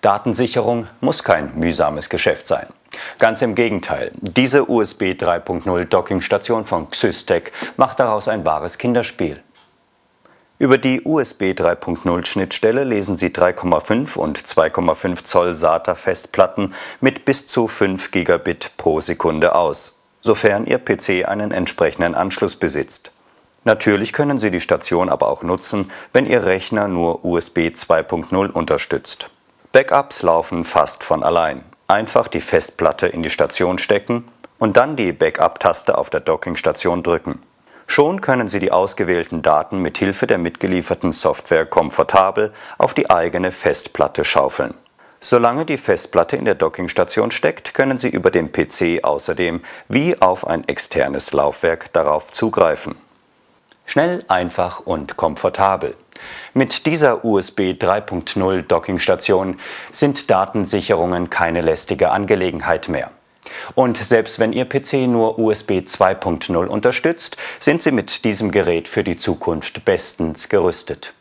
Datensicherung muss kein mühsames Geschäft sein. Ganz im Gegenteil, diese USB 3.0 Dockingstation von Xystec macht daraus ein wahres Kinderspiel. Über die USB 3.0 Schnittstelle lesen Sie 3,5 und 2,5 Zoll SATA Festplatten mit bis zu 5 Gigabit pro Sekunde aus, sofern Ihr PC einen entsprechenden Anschluss besitzt. Natürlich können Sie die Station aber auch nutzen, wenn Ihr Rechner nur USB 2.0 unterstützt. Backups laufen fast von allein. Einfach die Festplatte in die Station stecken und dann die Backup-Taste auf der Dockingstation drücken. Schon können Sie die ausgewählten Daten mit Hilfe der mitgelieferten Software komfortabel auf die eigene Festplatte schaufeln. Solange die Festplatte in der Dockingstation steckt, können Sie über den PC außerdem wie auf ein externes Laufwerk darauf zugreifen. Schnell, einfach und komfortabel. Mit dieser USB 3.0 Dockingstation sind Datensicherungen keine lästige Angelegenheit mehr. Und selbst wenn Ihr PC nur USB 2.0 unterstützt, sind Sie mit diesem Gerät für die Zukunft bestens gerüstet.